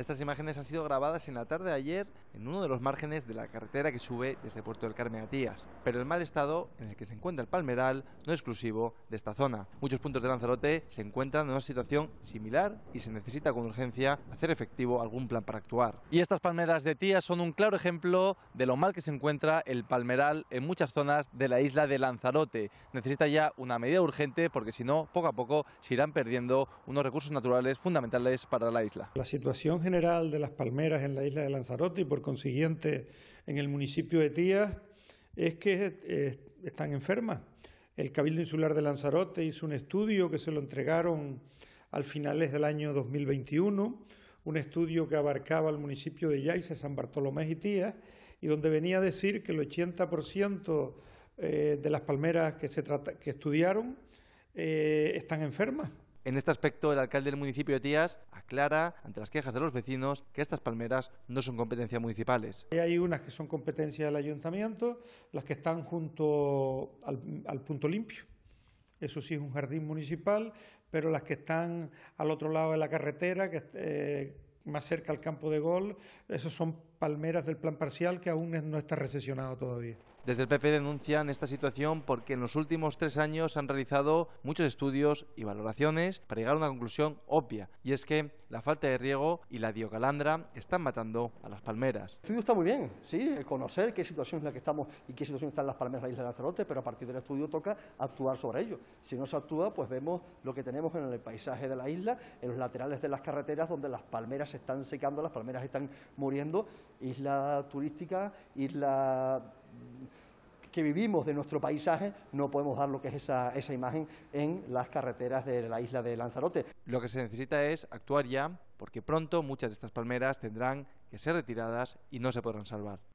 Estas imágenes han sido grabadas en la tarde de ayer en uno de los márgenes de la carretera que sube desde Puerto del Carmen a Tías, pero el mal estado en el que se encuentra el palmeral no es exclusivo de esta zona. Muchos puntos de Lanzarote se encuentran en una situación similar y se necesita con urgencia hacer efectivo algún plan para actuar. Y estas palmeras de Tías son un claro ejemplo de lo mal que se encuentra el palmeral en muchas zonas de la isla de Lanzarote. Necesita ya una medida urgente porque si no, poco a poco se irán perdiendo unos recursos naturales fundamentales para la isla. La situación general de las palmeras en la isla de Lanzarote y por consiguiente en el municipio de Tías es que eh, están enfermas. El Cabildo Insular de Lanzarote hizo un estudio que se lo entregaron al finales del año 2021, un estudio que abarcaba el municipio de Yaise, San Bartolomé y Tías, y donde venía a decir que el 80% eh, de las palmeras que, se trata, que estudiaron eh, están enfermas en este aspecto, el alcalde del municipio de Tías aclara, ante las quejas de los vecinos, que estas palmeras no son competencias municipales. Hay unas que son competencia del ayuntamiento, las que están junto al, punto limpio, eso sí es un jardín municipal, pero las que están al otro lado de la carretera, que, eh, más cerca al campo de gol, esos son palmeras del plan parcial que aún no está recesionado todavía. Desde el PP denuncian esta situación porque en los últimos tres años han realizado muchos estudios y valoraciones para llegar a una conclusión obvia, y es que la falta de riego y la diocalandra están matando a las palmeras. El estudio está muy bien, sí, conocer qué situación es la que estamos y qué situación están las palmeras de la isla de Lanzarote, pero a partir del estudio toca actuar sobre ello. Si no se actúa, pues vemos lo que tenemos en el paisaje de la isla, en los laterales de las carreteras donde las palmeras se están secando, las palmeras están muriendo isla turística, isla que vivimos de nuestro paisaje, no podemos dar lo que es esa, esa imagen en las carreteras de la isla de Lanzarote. Lo que se necesita es actuar ya, porque pronto muchas de estas palmeras tendrán que ser retiradas y no se podrán salvar.